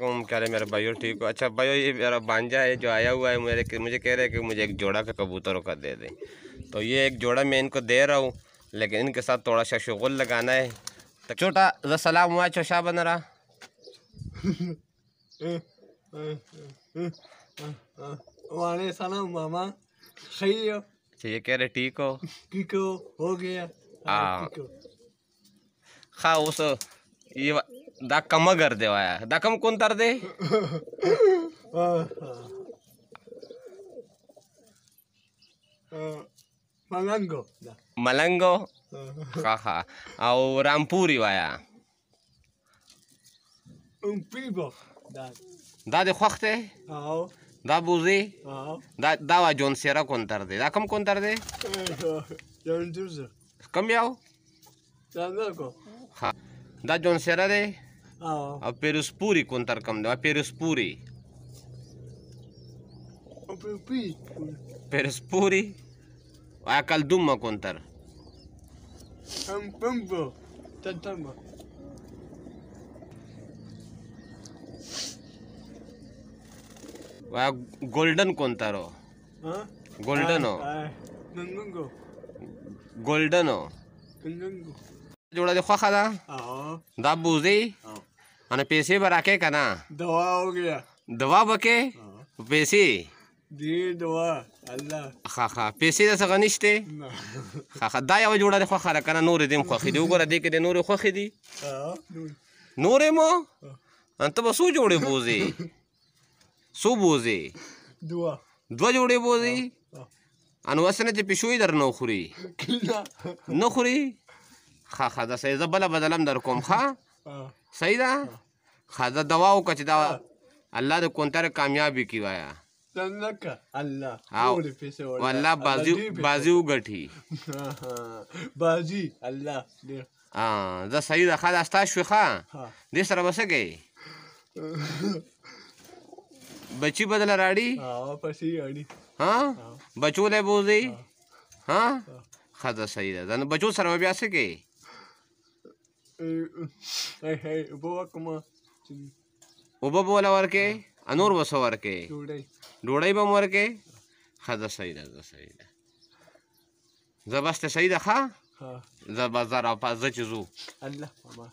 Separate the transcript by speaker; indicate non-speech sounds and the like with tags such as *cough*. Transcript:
Speaker 1: वालेकुम क्या मेरे भाइयों ठीक हो अच्छा भाइयों ये मेरा बांझा है जो आया हुआ है मेरे मुझे कह रहे हैं कि मुझे एक जोड़ा का कबूतरों का दे दें तो ये एक जोड़ा मैं इनको दे रहा हूँ लेकिन इनके साथ थोड़ा सा शगुल लगाना है तो छोटा जरा सलाम हुआ चोशा बन रहा वाले सलाम मामा सही हो अच्छा, ये कह रहे ठीक हो ठीक हो हो गया हाँ खा हाँ। हाँ, उस ये दाखम करदे वाया दाखम कोण तरते मलंगो मलंगो हा हा ऐं रामपुरी वाया دا د خوښ دی دا بوزي دا دا وا جون سیرا کونتر دی دا کوم کونتر دی کوم یو دا جون سیرا دی او پېروسپوري کونتر کوم دی پېروسپوري پېروسپوري اکل دومه کونتر Tampambo. Tampambo. वा गोल्डन कोणता रो गोल्डन हो गोल्डन हो जोड़ा देखो खादा दाबूजी انا پیسې به راکې که نه دوا وکړه دوا به کې پیسې دی دوا الله ښه ښه پیسې درڅخه نشته ښه ښه دا یوه جوړه دې خوښه ده که نه نورې دې هم خوښې دي وګوره دې کې دې نورې خوښې دي نورې مو ته به څو جوړې بوځې څو بوځې دوه دوه جوړې بوځې انو اسنه چې پښوی در نه خوري نه خوري ښه ښه دا زه بله بدلم در کوم ښه صحیح ده خدا دوا وکړه چې دا *laughs* الله دې کونتر کامیابی کی وایا الله والله بازی بازی وګټي بازی الله دې ا زه صحیح ده خدا ستا شوخه دې سره بسګي بچی بدل راړي ها پسی راړي ها بچو له بوزي ها خدا صحیح ده نو بچو سره بیا سګي وبه بوله ورکې انور وسه ورکې ډوډۍ به م ورکې ښه ده صحیح ده ده صحیح ده زه بس ته صحیح ده ښه زه بازار او پازه چې ځو الله